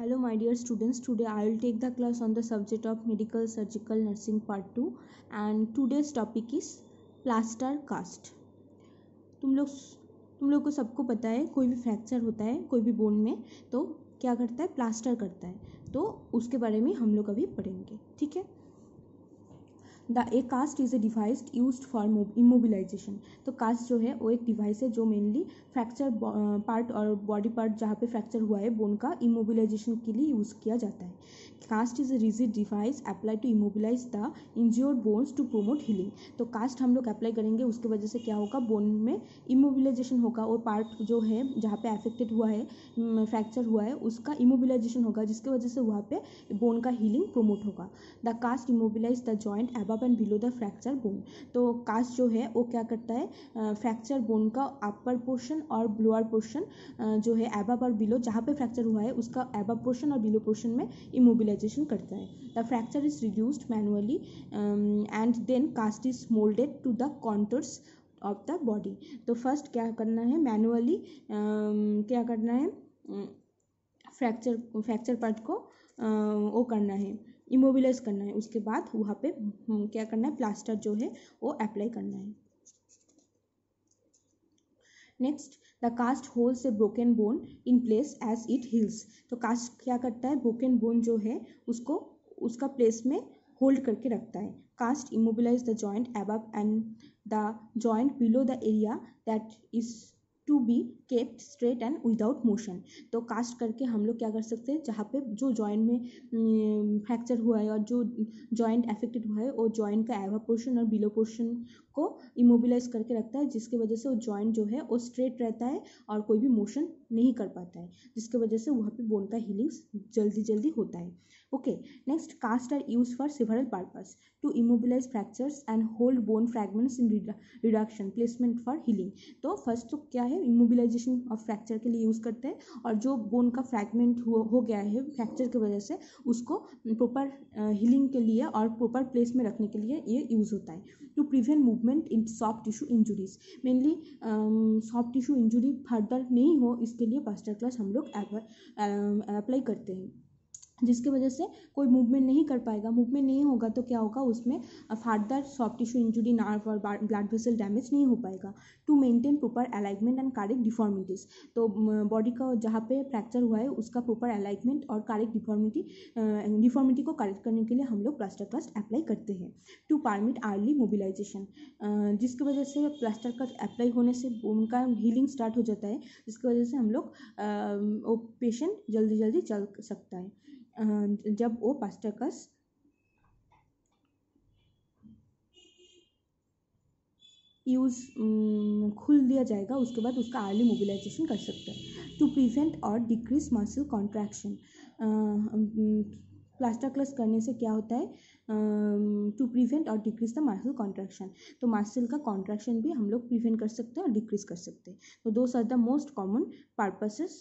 Hello my dear students today I will take the class on the subject of medical surgical nursing part two and today's topic is plaster cast तुम लोग तुम लोग को सबको पता है कोई भी फ्रैक्चर होता है कोई भी बोन में तो क्या करता है प्लास्टर करता है तो उसके बारे में हम लोग अभी पढ़ेंगे ठीक है the a cast is a device use for immobilization तो कास्ट जो है वो एक डिवाइस है जो मेनली फ्रैक्चर पार्ट और बॉडी पार्ट जहाँ पे फ्रैक्चर हुआ है बोन का इमोबिलाइजेशन के लिए यूज़ किया जाता है cast is a rigid device apply to immobilize the injure bones to promote healing तो कास्ट हम लोग अप्लाई करेंगे उसकी वजह से क्या होगा बोन में इमोबिलाइजेशन होगा और पार्ट जो है जहाँ पे अफेक्टेड हुआ है फ्रैक्चर हुआ है उसका इमोबिलाइजेशन होगा जिसकी वजह से वहाँ पे बोन का हीलिंग प्रोमोट होगा the cast immobilize the joint above and below the fracture bone तो कास्ट जो है वो क्या करता है फ्रैक्चर बोन का अपर पोर्शन और ब्लोअर पोर्शन जो है एबब और बिलो जहाँ पे फ्रैक्चर हुआ है उसका एब पोर्शन और बिलो पोर्शन में इमोबिलाइजेशन करता है the fracture is reduced manually and then cast is molded to the contours of the body तो फर्स्ट क्या करना है मैनुअली uh, um, क्या करना है फ्रैक्चर फ्रैक्चर पार्ट को uh, वो करना है इमोबिलाइज करना है उसके बाद वहाँ पे हम्म, क्या करना है प्लास्टर जो है वो अप्लाई करना है next the cast holds a broken bone in place as it heals तो कास्ट क्या करता है ब्रोकन बोन जो है उसको उसका प्लेस में होल्ड करके रखता है cast immobilize the joint above and the joint below the area that is to be kept straight and without motion तो कास्ट करके हम लोग क्या कर सकते हैं जहाँ पे जो जॉइंट में फ्रैक्चर हुआ है और जो जॉइंट एफेक्टेड हुआ है वो जॉइंट का एवा पोर्शन और बिलो पोर्शन को इमोबिलाइज करके रखता है जिसकी वजह से वो जॉइंट जो है वो स्ट्रेट रहता है और कोई भी मोशन नहीं कर पाता है जिसकी वजह से वहाँ पे बोन का हीलिंग्स जल्दी जल्दी होता है okay next cast are use for several purpose to immobilize fractures and hold bone fragments in reduction placement for healing तो फर्स्ट तो क्या है इमोबिलाइजेशन ऑफ फ्रैक्चर के लिए यूज़ करते हैं और जो बोन का फ्रैगमेंट हो, हो गया है फ्रैक्चर की वजह से उसको प्रॉपर हीलिंग के लिए और प्रॉपर प्लेस में रखने के लिए ये यूज़ होता है to prevent movement in soft tissue injuries mainly soft tissue injury further नहीं हो इसके लिए पास्टर क्लास हम लोग अप्लाई करते हैं जिसकी वजह से कोई मूवमेंट नहीं कर पाएगा मूवमेंट नहीं होगा तो क्या होगा उसमें further soft tissue injury nerve और ब्लड वेसल डैमेज नहीं हो पाएगा to maintain proper alignment and correct deformities तो बॉडी का जहाँ पे फ्रैक्चर हुआ है उसका प्रॉपर अलाइनमेंट और कारेक्ट डिफॉर्मिटी डिफॉर्मिटी को करेक्ट करने के लिए हम लोग प्लास्टर कस्ट अप्लाई करते हैं टू परमिट अर्ली मोबिलाइजेशन जिसकी वजह से प्लास्टर कास्ट अप्लाई होने से उनका हीलिंग स्टार्ट हो जाता है जिसकी वजह से हम लोग वो पेशेंट जल्दी जल्दी चल सकता है जब वो पास्टकस यूज़ खुल दिया जाएगा उसके बाद उसका आर्ली मोबिलाइजेशन कर सकते हैं टू प्रिवेंट और डिक्रीज मसल कॉन्ट्रैक्शन प्लास्टर क्लस करने से क्या होता है टू प्रिवेंट और डिक्रीज द मसल कॉन्ट्रैक्शन तो मसल का कॉन्ट्रैक्शन भी हम लोग प्रिवेंट कर सकते हैं और डिक्रीज कर सकते हैं तो those are the most common purposes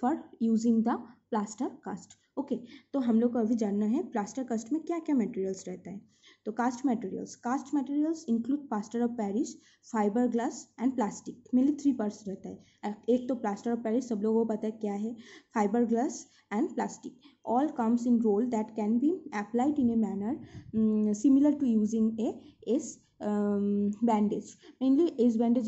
for using the plaster cast okay तो हम लोग को अभी जानना है प्लास्टर कास्ट में क्या क्या मटेरियल्स रहता है तो cast materials cast materials include plaster of Paris fibre glass and plastic mainly three parts रहता है एक तो प्लास्टर ऑफ पेरिस सब लोगों को पता है क्या है fibre glass and plastic all comes in roll that can be applied in a manner similar to using a ace bandage mainly as bandage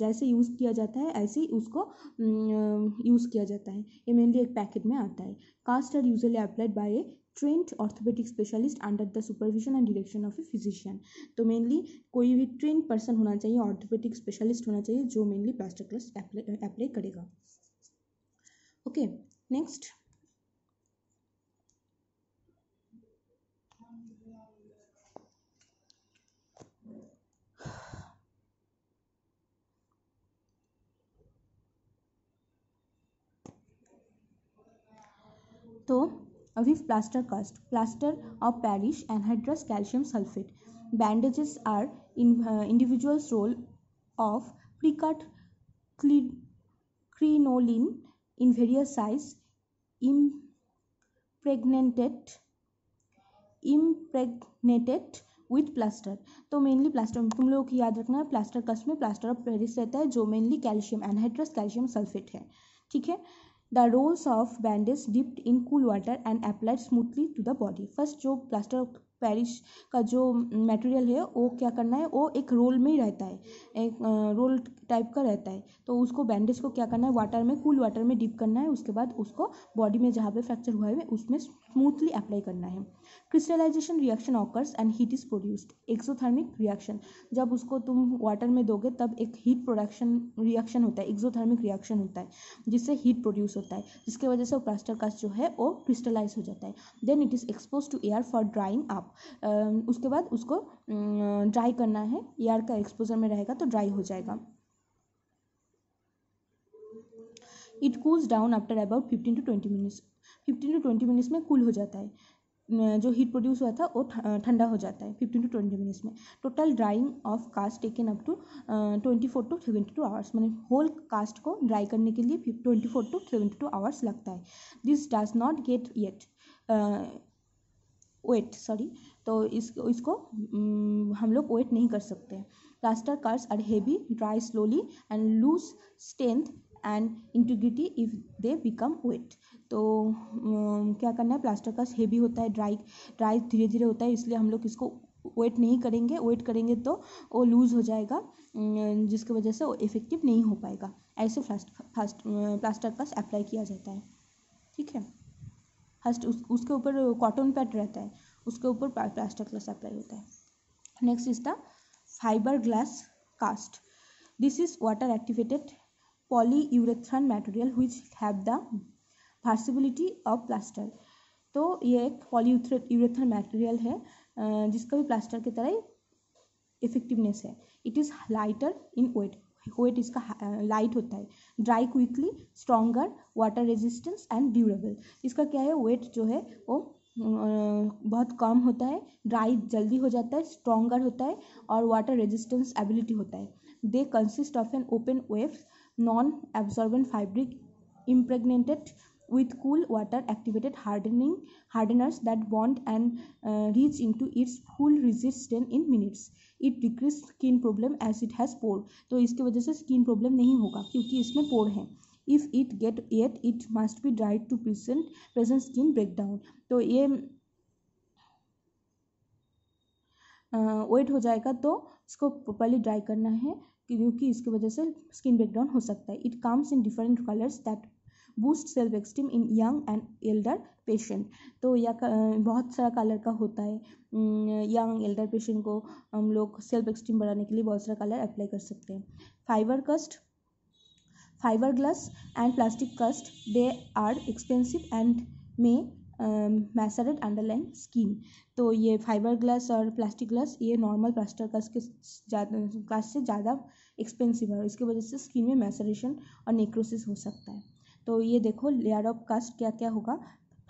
जैसे यूज़ किया जाता है ऐसे ही उसको यूज़ mm, किया जाता है ये मेनली एक पैकेट में आता है cast are usually applied by a trained orthopaedic specialist under the supervision and direction of a physician तो मेनली कोई भी ट्रेन पर्सन होना चाहिए ऑर्थोपेडिक स्पेशलिस्ट होना चाहिए जो मेनली प्लास्टर क्लस्ट अप्लाई करेगा ओके नेक्स्ट तो अभी plaster cast plaster of Paris anhydrous calcium sulphate bandages are individual roll of precut crinoline in various size impregnated with plaster तो mainly plaster तुम लोगों को याद रखना है प्लास्टर कस्ट में प्लास्टर ऑफ पेरिस रहता है जो mainly calcium anhydrous calcium sulphate है ठीक है the rolls of bandage dipped in cool water and applied smoothly to the body first जो प्लास्टर ऑफ का जो मटेरियल है वो क्या करना है वो एक रोल में ही रहता है एक रोल टाइप का रहता है तो उसको बैंडेज को क्या करना है वाटर में कूल वाटर में डिप करना है उसके बाद उसको बॉडी में जहाँ पे फ्रैक्चर हुआ है उसमें स्मूथली अप्लाई करना है crystallization reaction occurs and heat is produced exothermic reaction जब उसको तुम वाटर में दोगे तब एक हीट प्रोडक्शन रिएक्शन होता है एक्सोथर्मिक रिएक्शन होता है जिससे हीट प्रोड्यूस होता है जिसकी वजह से वो प्लास्टर कास्ट जो है वो क्रिस्टलाइज हो जाता है then it is expose to air for drying up उसके बाद उसको ड्राई करना है एयर का एक्सपोजर में रहेगा तो ड्राई हो जाएगा it cools down after about fifteen to twenty minutes fifteen to twenty minutes में कूल हो जाता है जो हीट प्रोड्यूस हुआ था वो ठंडा हो जाता है फिफ्टीन टू ट्वेंटी मिनट्स में total drying of cast taken up to twenty four to seventy two hours मैंने होल कास्ट को ड्राई करने के लिए twenty four to seventy two hours लगता है this does not get yet wet sorry तो इस इसको हम लोग वेट नहीं कर सकते plaster casts are heavy dry slowly and lose strength and integrity if they become wet तो क्या करना है प्लास्टर का हेवी होता है ड्राई ड्राई धीरे धीरे होता है इसलिए हम लोग इसको वेट नहीं करेंगे वेट करेंगे तो वो लूज़ हो जाएगा जिसकी वजह से वो इफ़ेक्टिव नहीं हो पाएगा ऐसे फास्ट फास्ट प्लास्टर का अप्लाई किया जाता है ठीक है फर्स्ट उस, उसके ऊपर कॉटन पैड रहता है उसके ऊपर प्लास्टर का अप्लाई होता है next is the fibre glass cast this is water activated polyurethane material which have the feasibility of plaster तो ये एक पॉलीयूरेथन मटेरियल है जिसका भी प्लास्टर की तरह इफेक्टिवनेस है it is lighter in weight weight इसका लाइट होता है dry quickly stronger water resistance and durable इसका क्या है वेट जो है वो बहुत कम होता है ड्राई जल्दी हो जाता है स्ट्रोंगर होता है और वाटर रेजिस्टेंस एबिलिटी होता है they consist of an open weaves non absorbent fabric impregnated with cool water activated hardening hardeners that bond and uh, reach into its full resistance in minutes it decreases skin problem as it has pore तो इसकी वजह से skin problem नहीं होगा क्योंकि इसमें pore है if it get yet it must be dried to present present skin breakdown तो ये वेट uh, हो जाएगा तो इसको प्रॉपरली ड्राई करना है क्योंकि इसकी वजह से स्किन ब्रेकडाउन हो सकता है it comes in different colours that boost self esteem in young and elder patient तो या बहुत सारा कलर का होता है यंग एल्डर पेशेंट को हम लोग सेल्फ एक्सटीम बढ़ाने के लिए बहुत सारा कलर अप्लाई कर सकते हैं फाइबर कस्ट fibre glass and plastic cast they are expensive and may macerate underline skin तो ये फाइबर ग्लास और प्लास्टिक ग्लास ये नॉर्मल प्लास्टर कस के कास्ट से ज़्यादा एक्सपेंसिव है और इसकी वजह से स्किन में मैसरेशन और नेक्रोसिस हो सकता है तो ये देखो लेयर ऑफ कास्ट क्या क्या होगा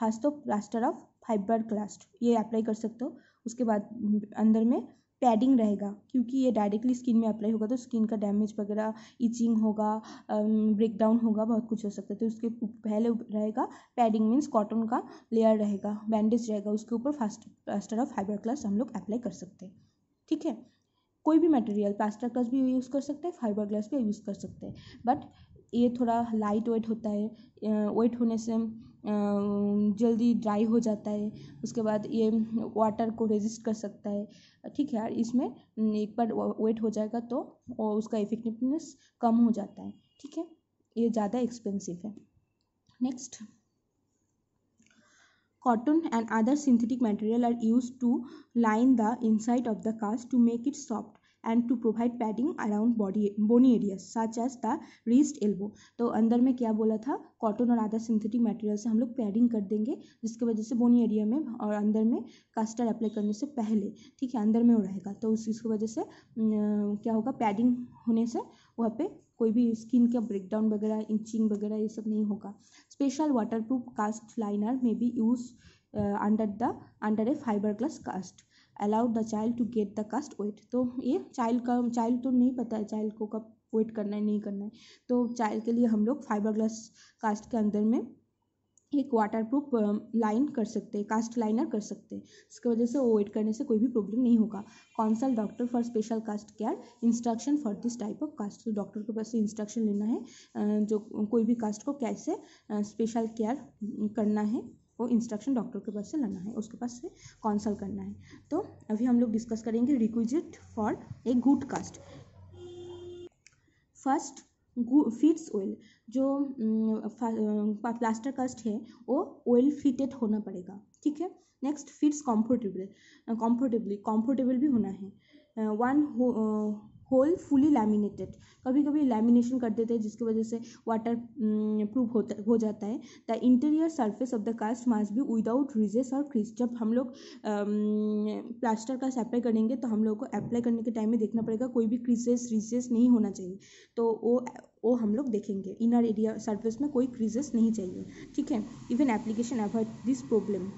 फर्स्ट तो प्लास्टर ऑफ फाइबर क्लास्ट ये अप्लाई कर सकते हो उसके बाद अंदर में पैडिंग रहेगा क्योंकि ये डायरेक्टली स्किन में अप्लाई होगा तो स्किन का डैमेज वगैरह इचिंग होगा ब्रेक um, डाउन होगा बहुत कुछ हो सकता है तो उसके पहले रहेगा पैडिंग मीन्स कॉटन का लेयर रहेगा बैंडेज रहेगा उसके ऊपर fast plaster of fibre glass हम लोग अप्लाई कर सकते हैं ठीक है कोई भी मटेरियल प्लास्टर क्लास भी यूज़ कर सकते हैं फाइबर ग्लास भी यूज़ कर सकते हैं बट ये थोड़ा लाइट वेट होता है वेट होने से जल्दी ड्राई हो जाता है उसके बाद ये वाटर को रेज़िस्ट कर सकता है ठीक है यार इसमें एक बार वेट हो जाएगा तो उसका इफ़ेक्टिवनेस कम हो जाता है ठीक है ये ज़्यादा एक्सपेंसिव है next cotton and other synthetic material are use to line the inside of the cast to make it soft and to provide padding around body bony area such as the wrist elbow तो अंदर में क्या बोला था cotton और आधा synthetic material से हम लोग पैडिंग कर देंगे जिसकी वजह से बोनी एरिया में और अंदर में कास्टर अप्लाई करने से पहले ठीक है अंदर में वो रहेगा तो उस चीज़ वजह से क्या होगा पैडिंग होने से वहाँ पे कोई भी स्किन का ब्रेकडाउन वगैरह इंचिंग वगैरह ये सब नहीं होगा special waterproof cast liner may be use under the under a fibre glass cast allowed the child to get the cast wet तो ये चाइल्ड का चाइल्ड तो नहीं पता है चाइल्ड को कब वेट करना है नहीं करना है तो चाइल्ड के लिए हम लोग फाइबर ग्लास कास्ट के अंदर में एक वाटर प्रूफ लाइन कर सकते हैं कास्ट लाइनर कर सकते हैं इसकी वजह से वो वेट करने से कोई भी प्रॉब्लम नहीं होगा counsel doctor for special cast care instruction for this type of cast तो डॉक्टर के पास से इंस्ट्रक्शन लेना है जो कोई भी कास्ट को कैसे स्पेशल केयर करना है वो इंस्ट्रक्शन डॉक्टर के पास से लेना है उसके पास से कॉन्सल्ट करना है तो अभी हम लोग डिस्कस करेंगे requisite for a good cast first fits well जो प्लास्टर mm, कास्ट mm, है वो ऑयल फिटेड होना पड़ेगा ठीक है next fits comfortable comfortably comfortable भी होना है one uh, whole fully laminated कभी कभी लैमिनेशन कर देते हैं जिसकी वजह से वाटर प्रूफ mm, होता हो जाता है the interior surface of the cast must भी विदाउट रिजेस और क्रीज जब हम लोग प्लास्टर कास्ट अप्लाई करेंगे तो हम लोग को अप्लाई करने के टाइम में देखना पड़ेगा कोई भी क्रीजेस रिजेस नहीं होना चाहिए तो वो वो हम लोग देखेंगे इनर एरिया सर्फेस में कोई क्रीजेस नहीं चाहिए ठीक है even application avoid this problem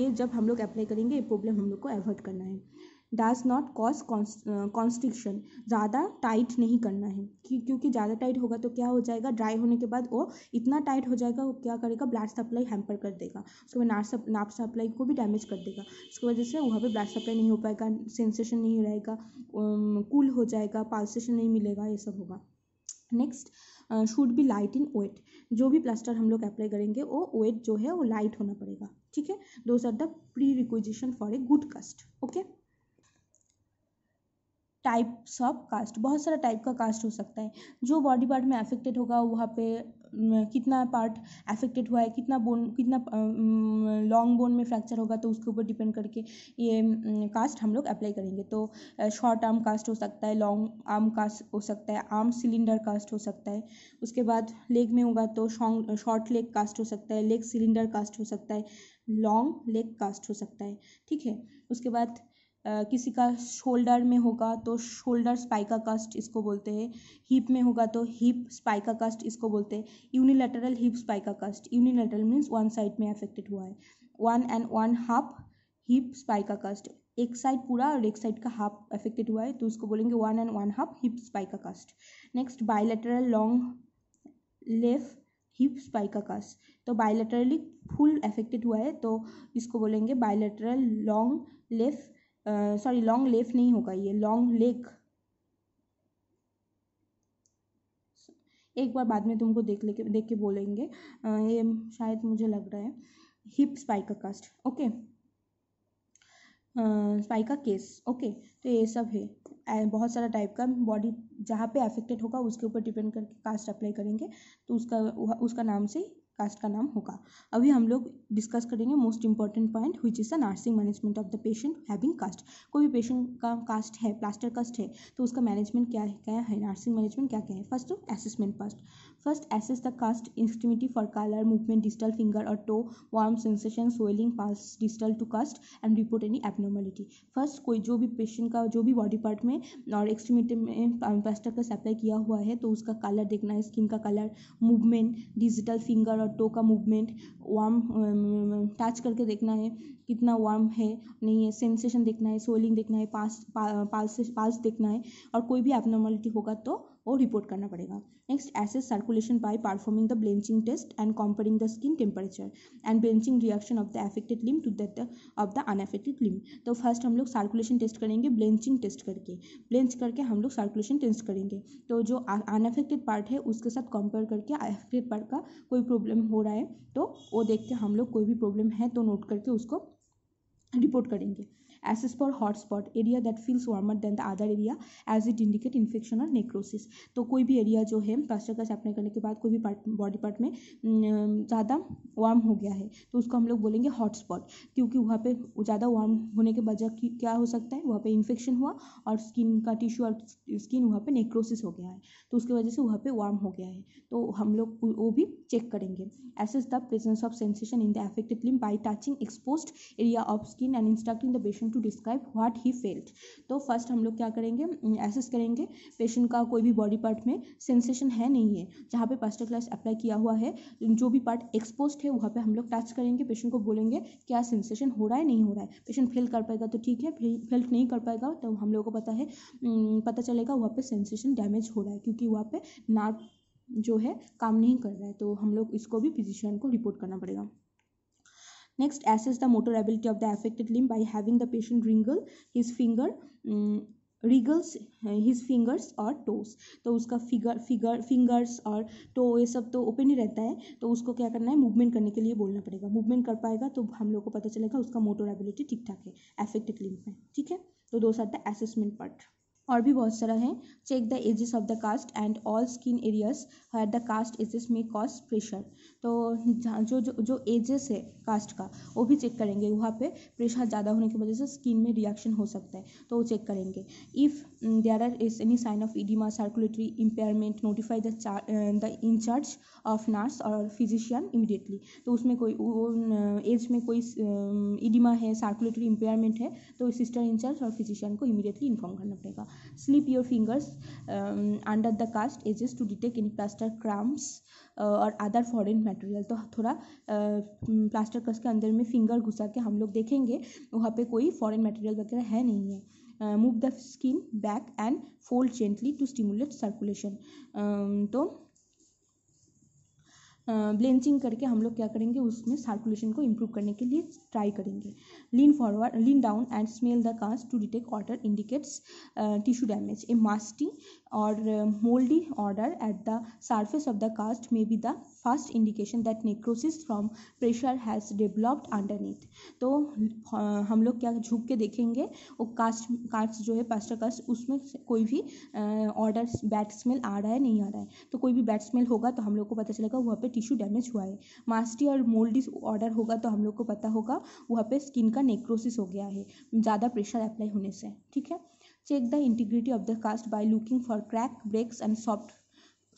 ये जब हम लोग अप्लाई करेंगे ये प्रॉब्लम हम लोग को अवॉइड करना है डज नॉट कॉज कॉन्स्टिक्शन ज़्यादा टाइट नहीं करना है कि क्योंकि ज़्यादा टाइट होगा तो क्या हो जाएगा ड्राई होने के बाद वो इतना टाइट हो जाएगा वो क्या करेगा ब्लड सप्लाई हैम्पर कर देगा उसके बाद नार्थ सप, नाप सप्लाई को भी डैमेज कर देगा उसकी वजह से वहाँ पर ब्लड सप्लाई नहीं हो पाएगा सेंसेशन नहीं रहेगा कूल um, हो जाएगा पालसेशन नहीं मिलेगा ये सब होगा next should be light in weight जो भी प्लास्टर हम लोग अप्लाई करेंगे वो वेट जो है वो लाइट होना पड़ेगा ठीक है those are the pre requisition for a good cast okay types of cast बहुत सारा टाइप का कास्ट हो सकता है जो बॉडी पार्ट में अफेक्टेड होगा वहाँ पे कितना पार्ट अफेक्टेड हुआ है कितना बोन कितना लॉन्ग बोन में फ्रैक्चर होगा तो उसके ऊपर डिपेंड करके ये कास्ट हम लोग अप्लाई करेंगे तो शॉर्ट आर्म कास्ट हो सकता है लॉन्ग आर्म कास्ट हो सकता है आर्म सिलेंडर कास्ट हो सकता है उसके बाद लेग में होगा तो शॉन्ग शॉर्ट लेग कास्ट हो सकता है लेग सिलेंडर कास्ट हो सकता है लॉन्ग लेग कास्ट हो सकता है ठीक है उसके बाद किसी का शोल्डर में होगा तो शोल्डर स्पाइका कस्ट इसको बोलते हैं हिप में होगा तो हिप स्पाइका कस्ट इसको बोलते हैं unilateral hip spica cast unilateral means one side में अफेक्टेड हुआ है one and one half hip spica cast एक साइड पूरा और एक साइड का हाफ अफेक्टेड हुआ है तो उसको बोलेंगे one and one half hip spica cast next bilateral long left hip spica cast तो बायलेटरली फुल अफेक्टेड हुआ है तो इसको बोलेंगे bilateral long left sorry long left नहीं होगा ये लॉन्ग लेक एक बार बाद में तुमको देख लेके देख के बोलेंगे आ, ये शायद मुझे लग रहा है hip spica cast okay spica case okay तो ये सब है बहुत सारा टाइप का बॉडी जहाँ पे अफेक्टेड होगा उसके ऊपर डिपेंड करके कास्ट अप्लाई करेंगे तो उसका उसका नाम से कास्ट का नाम होगा अभी हम लोग डिस्कस करेंगे most important point which is the nursing management of the patient having cast कोई भी पेशेंट का कास्ट है प्लास्टर कास्ट है तो उसका मैनेजमेंट क्या है क्या है नर्सिंग मैनेजमेंट क्या क्या है first assessment first first assess the cast extremity for colour movement digital finger और toe warm sensation, swelling past distal to cursed and report any abnormality. First, कोई जो भी पेशेंट का जो भी बॉडी पार्ट में और एक्सट्रीमिटी में प्लास्टर um, का सप्लाई किया हुआ है तो उसका कलर देखना है स्किन का कलर मूवमेंट डिजिटल फिंगर और टो का मूवमेंट वार्म टच करके देखना है कितना वार्म है नहीं है सेंसेशन देखना है सोलिंग देखना है पास पा, पाल्स देखना है और कोई भी एबनॉर्मेलिटी होगा तो वो रिपोर्ट करना पड़ेगा next assess circulation by performing the blanching test and comparing the skin temperature and blanching reaction of the affected limb to that of the unaffected limb तो फर्स्ट हम लोग सर्कुलेशन टेस्ट करेंगे ब्लेंचिंग test करके ब्लेंच करके हम लोग सर्कुलेशन टेस्ट करेंगे तो जो अनएफेक्टेड पार्ट है उसके साथ कंपेयर करके अफेक्टेड पार्ट का कोई प्रॉब्लम हो रहा है तो वो देख के हम लोग कोई भी प्रॉब्लम है तो नोट करके उसको रिपोर्ट करेंगे Asses for hot spot area that feels warmer than the other area as it indicate infection और नेक्रोसिस तो कोई भी एरिया जो है प्लास्टर का चैपने करने के बाद कोई भी पार्ट बॉडी पार्ट में ज़्यादा वार्म हो गया है तो उसको हम लोग बोलेंगे हॉट स्पॉट क्योंकि वहाँ पे ज़्यादा वार्म होने के वजह क्या हो सकता है वहाँ पे इन्फेक्शन हुआ और स्किन का टिश्यू और स्किन वहाँ पे नेक्रोसिस हो गया है तो उसकी वजह से वहाँ पे वार्म हो गया है तो हम लोग वो भी चेक करेंगे assess the presence of sensation in the affected limb by touching expose area of skin and instructing the patient to describe what he felt तो फर्स्ट हम लोग क्या करेंगे एसेस हम्म, करेंगे पेशेंट का कोई भी बॉडी पार्ट में सेंसेशन है नहीं है जहाँ पे पास्टर क्लास अप्लाई किया हुआ है जो भी पार्ट एक्सपोज है वहाँ पर हम लोग टच करेंगे पेशेंट को बोलेंगे क्या सेंसेशन हो रहा है नहीं हो रहा है पेशेंट फेल कर पाएगा तो ठीक है फेल्ट नहीं कर पाएगा तो हम लोगों को पता है हम्म, पता चलेगा वहाँ पर सेंसेशन डैमेज हो रहा है क्योंकि वहाँ पर नार्व जो है काम नहीं कर रहा है तो हम लोग इसको भी फिजिशियन को रिपोर्ट करना पड़ेगा Next, assess the motor ability of the affected limb by having the patient wriggle his finger. Um, wriggles his fingers और टोस तो उसका फिगर फिगर फिंगर्स और टो ये सब तो ओपन ही रहता है तो उसको क्या करना है मूवमेंट करने के लिए बोलना पड़ेगा मूवमेंट कर पाएगा तो हम लोग को पता चलेगा उसका मोटर एबिलिटी ठीक ठाक है एफेक्टेड लिंक में ठीक है तो दोस्त आता है असेसमेंट पार्ट और भी बहुत सारा है check the edges of the cast and all skin areas her the cast edges may cause pressure तो जो जो जो एजेस है कास्ट का वो भी चेक करेंगे वहाँ पे प्रेशर ज़्यादा होने की वजह से स्किन में रिएक्शन हो सकता है तो वो चेक करेंगे if there are is any sign of oedema circulatory impairment notify the the in charge of nurse और फिजिशियन इमिडिएटली तो उसमें कोई एज में कोई इडीमा um, है सर्कुलेटरी इम्पेयरमेंट है तो सिस्टर इंचार्ज और फिजिशियन को इमिडिएटली इन्फॉर्म करना पड़ेगा Slip your fingers um, under the cast edges to detect any plaster crumbs और uh, अदर foreign मटेरियल तो थोड़ा प्लास्टर uh, कस mm, के अंदर में फिंगर घुसा के हम लोग देखेंगे वहाँ पे कोई फॉरेन मटेरियल वगैरह है नहीं है move the skin back and fold gently to stimulate circulation तो ब्लेंचिंग करके हम लोग क्या करेंगे उसमें सर्कुलेशन को इम्प्रूव करने के लिए ट्राई करेंगे lean forward lean down and smell the cast to detect odour indicates tissue damage a musty और mouldy odour at the surface of the cast may be the first indication that necrosis from pressure has developed underneath तो हम लोग क्या झुक के देखेंगे वो cast cast जो है पास्टर कास्ट उसमें कोई भी ऑर्डर बैड स्मेल आ रहा है नहीं आ रहा है तो कोई भी बैड स्मेल होगा तो हम लोग को पता चलेगा वहाँ पे टिश्यू डैमेज हुआ है मास्टी और मोल्ड ऑर्डर होगा तो हम लोग को पता होगा वहाँ पे स्किन का नेक्रोसिस हो गया है ज़्यादा प्रेशर अप्लाई होने से ठीक है check the integrity of the cast by looking for crack breaks and soft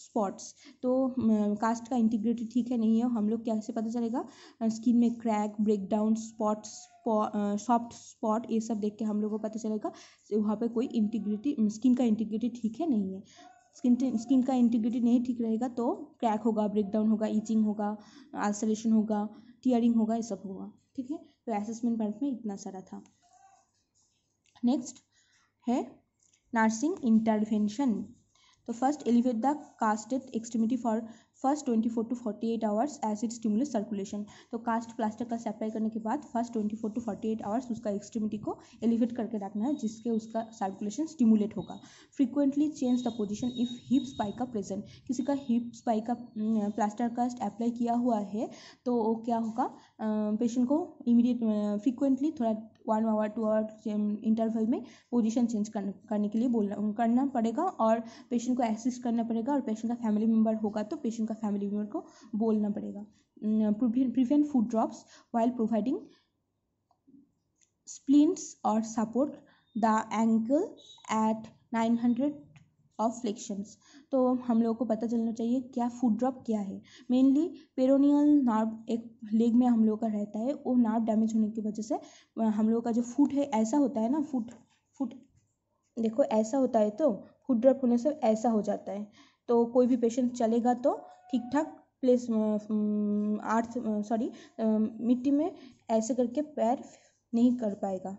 spots तो कास्ट का इंटीग्रिटी ठीक है नहीं है हम लोग कैसे पता चलेगा स्किन में crack breakdown spots soft spot ये सब देख के हम लोग को पता चलेगा वहाँ पे कोई इंटीग्रिटी स्किन का इंटीग्रिटी ठीक है नहीं है स्किन स्किन का इंटीग्रिटी नहीं ठीक रहेगा तो क्रैक होगा ब्रेकडाउन होगा ईचिंग होगा आइसोलेशन होगा टीयरिंग होगा ये सब होगा ठीक है तो असेसमेंट पार्ट में इतना सारा था नेक्स्ट है nursing intervention So first elevate the casted extremity for first 24 to forty eight hours as it stimulates circulation तो कास्ट प्लास्टर का सप्लाई करने के बाद first 24 to forty eight hours उसका एक्सट्रीमिटी को एलिवेट करके रखना है जिसके उसका सर्कुलेशन स्टिमुलेट होगा frequently change the position if hip spica का प्रेजेंट किसी का हिप स्पाइक का प्लास्टर कास्ट अप्लाई किया हुआ है तो क्या होगा पेशेंट अं, को इमीडिएट फ्रिक्वेंटली अं, थोड़ा one hour two hour interval में पोजीशन चेंज करने के लिए बोलना करना पड़ेगा और पेशेंट को असिस्ट करना पड़ेगा और पेशेंट का फैमिली मेम्बर होगा तो पेशेंट का आपका फैमिली मेम्बर को बोलना पड़ेगा prevent foot drops while providing splints और support the ankle at nine hundred of flexions तो हम लोगों को पता चलना चाहिए क्या फूड ड्रॉप क्या है मेनली पेरोनियल नर्व एक लेग में हम लोगों का रहता है वो नर्व डैमेज होने की वजह से हम लोगों का जो फूड है ऐसा होता है ना फूड फूड देखो ऐसा होता है तो फूड ड्रॉप होने से ऐसा हो जाता है तो कोई भी पेशेंट चलेगा तो ठीक ठाक प्लेस आर्थ सॉरी मिट्टी में ऐसे करके पैर नहीं कर पाएगा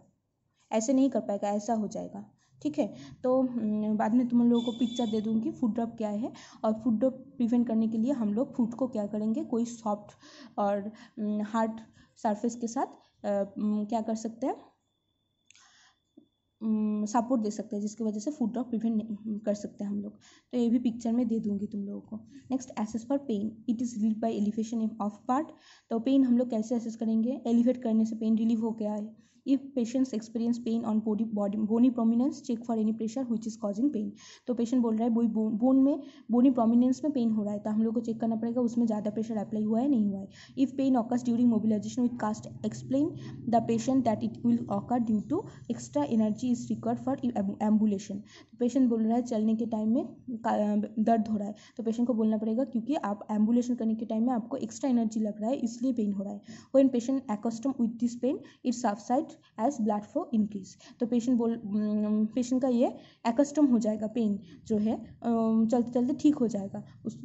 ऐसे नहीं कर पाएगा ऐसा हो जाएगा ठीक है तो बाद में तुम लोगों को पिक्चर दे दूंगी फूड ड्रॉप क्या है और फूड ड्रॉप प्रिवेंट करने के लिए हम लोग फूड को क्या करेंगे कोई सॉफ्ट और हार्ड सरफेस के साथ क्या कर सकते हैं सपोर्ट दे सकते हैं जिसकी वजह से फूड ड्रॉप प्रिवेंट कर सकते हैं हम लोग तो ये भी पिक्चर में दे दूंगी तुम लोगों को next assess for pain it is relieve by elevation of part तो पेन हम लोग कैसे एसेस करेंगे एलिवेट करने से पेन रिलीव हो गया है if patients experience pain on body body bony prominence check for any pressure which is causing pain तो पेशेंट बोल रहा है बोई बोन में बोनी प्रोमिनेंस में पेन हो रहा है तो हम लोग को चेक करना पड़ेगा उसमें ज़्यादा प्रेशर अप्लाई हुआ है नहीं हुआ है if pain occurs during mobilisation with cast explain the patient that it will occur due to extra energy is required for ambulation patient बोल रहा है चलने के टाइम में दर्द हो रहा है तो पेशेंट को बोलना पड़ेगा क्योंकि आप एम्बुलेशन करने के टाइम में आपको एक्स्ट्रा एनर्जी लग रहा है इसलिए पेन हो रहा है वो in patient extremity with this pain it side as blood flow increase तो पेशेंट बोल पेशेंट का ये एकस्टम हो जाएगा पेन जो है चलते चलते ठीक हो जाएगा उस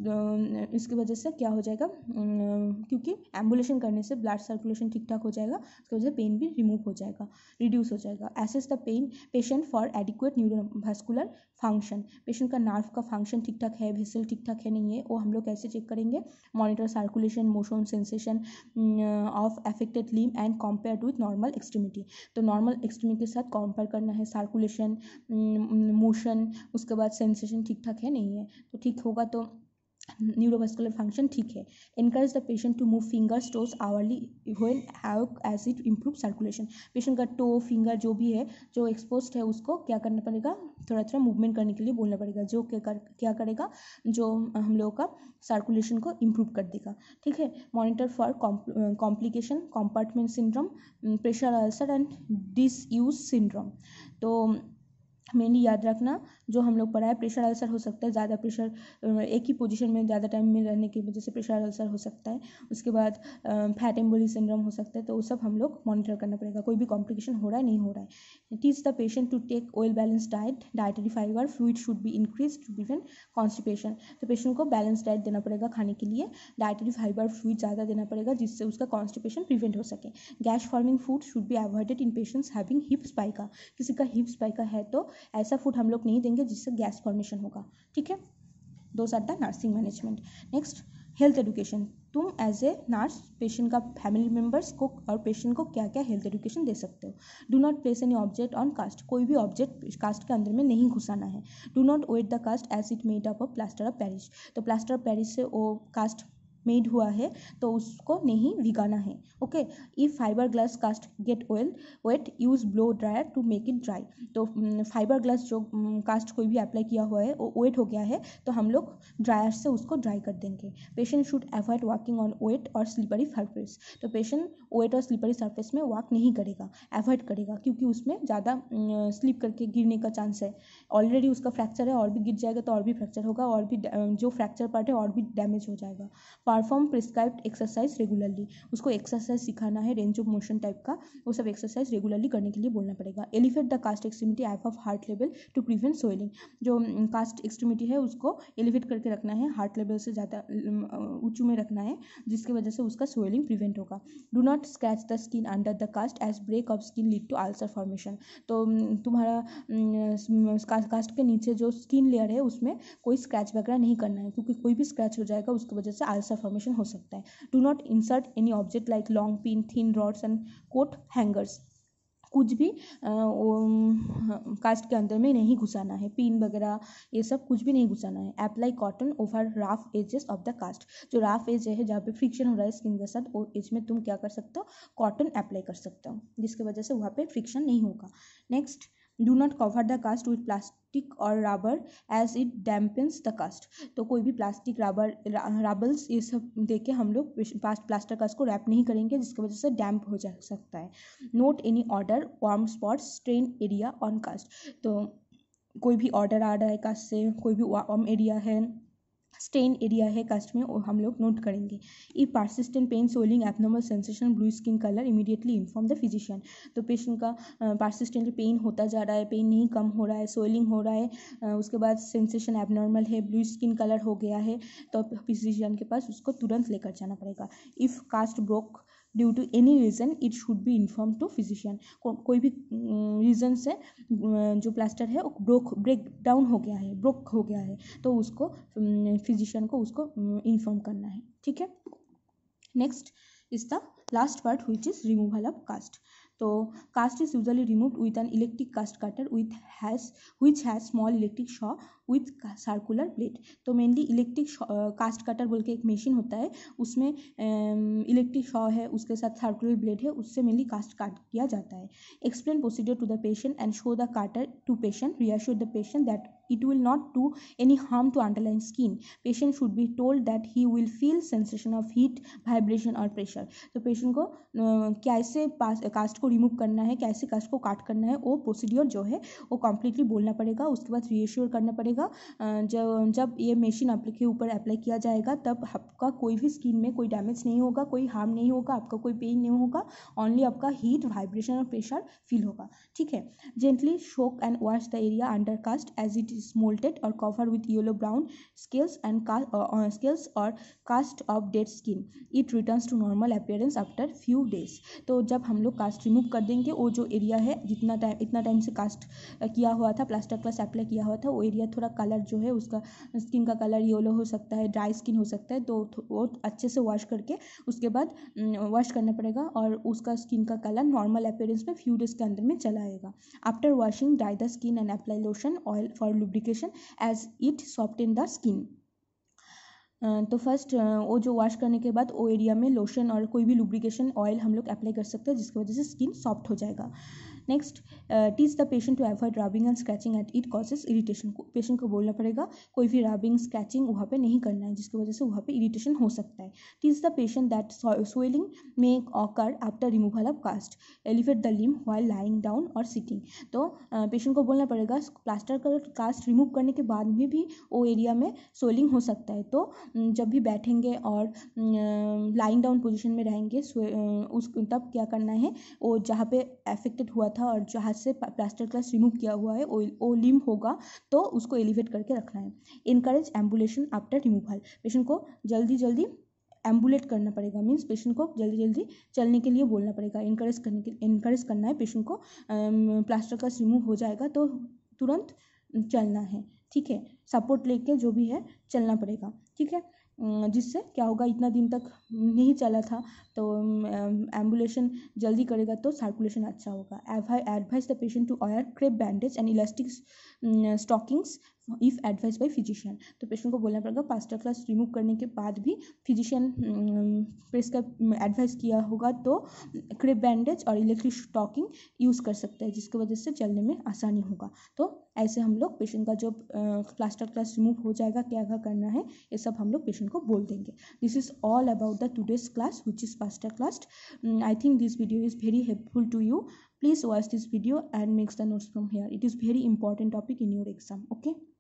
इसकी वजह से क्या हो जाएगा क्योंकि एम्बुलेशन करने से ब्लड सर्कुलेशन ठीक ठाक हो जाएगा उसकी वजह से पेन भी रिमूव हो जाएगा रिड्यूस हो जाएगा assess the pain patient for adequate neuromuscular function patient का नर्व का फंक्शन ठीक ठाक है वेसल ठीक ठाक है नहीं है वो हम लोग कैसे चेक करेंगे monitor circulation motion sensation of affected limb and compare with normal extremity थी तो नॉर्मल एक्सट्रीमी के साथ कंपेयर करना है सर्कुलेशन मोशन mm, उसके बाद सेंसेशन ठीक ठाक है नहीं है तो ठीक होगा तो न्यूरोवास्कुलर फंक्शन ठीक है encourage the patient to move fingers toes hourly when have as it improve circulation patient का टो फिंगर जो भी है जो एक्सपोज है उसको क्या करना पड़ेगा थोड़ा थोड़ा मूवमेंट करने के लिए बोलना पड़ेगा जो क्या क्या करेगा जो हम लोगों का सर्कुलेशन को इम्प्रूव कर देगा ठीक है monitor for complication compartment syndrome pressure ulcer and disuse syndrome तो मेनली याद रखना जो हम लोग पढ़ा है प्रेशर अल्सर हो सकता है ज़्यादा प्रेशर एक ही पोजीशन में ज़्यादा टाइम में रहने की वजह से प्रेशर अल्सर हो सकता है उसके बाद फैट एम्बोली सिंड्रोम हो सकता है तो वो सब हम लोग मॉनिटर करना पड़ेगा कोई भी कॉम्प्लिकेशन हो रहा है नहीं हो रहा है teach the patient to take oil balance diet dietary fibre fluid should be increase to prevent constipation तो पेशेंट को बैलेंस डाइट देना पड़ेगा खाने के लिए डाइटरी फाइबर फ्लूड ज़्यादा देना पड़ेगा जिससे उसका कॉन्स्टिपेशन प्रिवेंट हो सके gas forming food should be avoided in patients having hip spica किसी का हिप स्पाइका है तो ऐसा फूड हम लोग नहीं देंगे बनाएंगे जिससे गैस फॉर्मेशन होगा ठीक है those are the nursing management next health education तुम एज ए नर्स पेशेंट का फैमिली मेम्बर्स को और पेशेंट को क्या क्या हेल्थ एजुकेशन दे सकते हो do not place any object on cast कोई भी ऑब्जेक्ट कास्ट के अंदर में नहीं घुसाना है do not wet the cast as it made up of plaster of Paris तो प्लास्टर ऑफ पैरिस से वो कास्ट मेड हुआ है तो उसको नहीं भिगाना है okay if fibre glass cast get all wet use blow dryer to make it dry तो फाइबर ग्लास जो कास्ट कोई भी अप्लाई किया हुआ है वो वेट हो गया है तो हम लोग ड्रायर से उसको ड्राई कर देंगे patient should avoid walking on wet और स्लीपरी सर्फेस तो पेशेंट वेट और स्लीपरी सर्फेस में वॉक नहीं करेगा अवॉइड करेगा क्योंकि उसमें ज़्यादा स्लिप करके गिरने का चांस है ऑलरेडी उसका फ्रैक्चर है और भी गिर जाएगा तो और भी फ्रैक्चर होगा और भी जो फ्रैक्चर पार्ट है और भी डैमेज हो जाएगा परफॉर्म प्रिस्क्राइब्ड एक्सरसाइज रेगुलरली उसको एक्सरसाइज सिखाना है रेंज ऑफ मोशन टाइप का वो सब एक्सरसाइज रेगुलरली करने के लिए बोलना पड़ेगा elevate the cast extremity above heart level to prevent swelling जो कास्ट एक्सट्रीमिटी है उसको एलिवेट करके रखना है हार्ट लेवल से ज़्यादा ऊँचू में रखना है जिसकी वजह से उसका सोइलिंग प्रिवेंट होगा do not scratch the skin under the cast as break of skin lead to ulcer formation तो तुम्हारा कास्ट के नीचे जो स्किन लेयर है उसमें कोई स्क्रैच वगैरह नहीं करना है क्योंकि कोई भी स्क्रैच हो जाएगा उसकी वजह से आल्सर फॉर्मेशन हो सकता है do not insert any object like long pin thin rods and coat hangers कुछ भी कास्ट के अंदर में नहीं घुसाना है पिन वगैरह ये सब कुछ भी नहीं घुसाना है apply cotton over rough edges of the cast जो राफ एज है जहाँ पे फ्रिक्शन हो रहा है स्किन के साथ और एज में तुम क्या कर सकते हो कॉटन अप्लाई कर सकते हो जिसकी वजह से वहाँ पे फ्रिक्शन नहीं होगा next do not cover the cast with plastic और rubber as it dampens the cast तो कोई भी प्लास्टिक रबर रबल्स ये सब दे के हम लोग प्लास्टर कास्ट को रैप नहीं करेंगे जिसकी वजह से डैम्प हो जा सकता है note any odour warm spot stain area on cast तो कोई भी ऑर्डर आ रहा है कास्ट से कोई भी वार्म एरिया है स्टेन एरिया है कास्ट में और हम लोग नोट करेंगे if persistent pain swelling abnormal sensation blue skin colour immediately inform the physician तो पेशेंट का पार्सिस्टेंट पेन होता जा रहा है पेन नहीं कम हो रहा है सोलिंग हो रहा है उसके बाद सेंसेशन एबनॉर्मल है ब्लू स्किन कलर हो गया है तो फिजिशियन के पास उसको तुरंत लेकर जाना पड़ेगा if cast broke due to any reason it should be inform to physician कोई भी रीज़न से जो प्लास्टर है वो ब्रोक ब्रेक डाउन हो गया है ब्रोक हो गया है तो उसको फिजिशियन को उसको इन्फॉर्म करना है ठीक है next is the last part which is removal of cast तो cast is usually remove with an electric cast cutter with has which has small electric saw with circular blade तो mainly electric cast cutter बोल के एक machine होता है उसमें electric um, Shaw है उसके साथ सर्कुलर ब्लेड है उससे मेनली कास्ट काट किया जाता है explain procedure to the patient and show the cutter to patient reassure the patient that it will not do any harm to underlying skin patient should be told that he will feel sensation of heat vibration और pressure तो patient को uh, कैसे cast को remove करना है कैसे cast को काट करना है वो प्रोसीड्योर जो है वो कम्प्लीटली बोलना पड़ेगा उसके बाद रीएश्योर करना पड़ेगा जाएगा जब जब ये मेशिन आपके ऊपर अप्लाई किया जाएगा तब आपका कोई भी स्किन में कोई डैमेज नहीं होगा कोई हार्म नहीं होगा आपका कोई पेन नहीं होगा ओनली आपका हीट वाइब्रेशन और प्रेशर फील होगा ठीक है gently soak and wash the area under cast as it is mottled और cover with yellow brown scales and scales और cast off dead skin it returns to normal appearance after few days तो जब हम लोग cast remove कर देंगे वो जो एरिया है जितना टाइम इतना टाइम से कास्ट किया हुआ था प्लास्टर क्लास अप्लाई किया हुआ था वो एरिया थोड़ा कलर जो है उसका स्किन का कलर येलो हो सकता है ड्राई स्किन हो सकता है तो वो अच्छे से वॉश करके उसके बाद वॉश करना पड़ेगा और उसका स्किन का कलर नॉर्मल अपेयरेंस में फ्यू डेज के अंदर में चला आएगा after washing dry the skin and apply lotion oil for lubrication as it soft in the skin तो फर्स्ट वो जो वॉश करने के बाद वो एरिया में लोशन और कोई भी लुब्रिकेशन ऑयल हम लोग अप्लाई कर सकते हैं जिसकी वजह से स्किन सॉफ्ट हो जाएगा next teach the patient to avoid rubbing and scratching as it causes irritation को पेशेंट को बोलना पड़ेगा कोई भी रबिंग स्क्रैचिंग वहाँ पे नहीं करना है जिसकी वजह से वहाँ पे इरीटेशन हो सकता है teach the patient that swelling may occur after removal of cast elevate the limb while lying down और सिटिंग तो पेशेंट को बोलना पड़ेगा प्लास्टर का कास्ट रिमूव करने के बाद में भी वो एरिया में स्वेलिंग हो सकता है तो जब भी बैठेंगे और लाइंग डाउन पोजीशन में रहेंगे उस तब क्या करना है वो जहाँ पे एफेक्टेड हुआ था और जहाँ से प्लास्टर क्लास रिमूव किया हुआ है वो लिम होगा तो उसको एलिवेट करके रखना है encourage ambulation after removal patient को जल्दी जल्दी एम्बुलेट करना पड़ेगा मीन्स पेशेंट को जल्दी जल्दी चलने के लिए बोलना पड़ेगा इनकरेज करने के इनकरेज करना है पेशेंट को प्लास्टर का रिमूव हो जाएगा तो तुरंत चलना है ठीक है सपोर्ट लेके जो भी है चलना पड़ेगा ठीक है जिससे क्या होगा इतना दिन तक नहीं चला था तो एम्बुलेशन जल्दी करेगा तो सर्कुलेशन अच्छा होगा advise the patient to wear crepe bandage and elastic stockings if advice by physician तो पेशेंट को बोलना पड़ेगा पास्टर क्लास रिमूव करने के बाद भी फिजिशियन प्रेस्क्राइब एडवाइस किया होगा तो क्रेप बैंडेज और इलेक्ट्रिक स्टॉकिंग यूज़ कर सकते हैं जिसकी वजह से चलने में आसानी होगा तो ऐसे हम लोग पेशेंट का जो प्लास्टर क्लास रिमूव हो जाएगा क्या क्या करना है ये सब हम लोग पेशेंट को बोल देंगे this is all about the today's class which is plaster class I think this video is very helpful to you please watch this video and makes the notes from here it is very important topic in your exam okay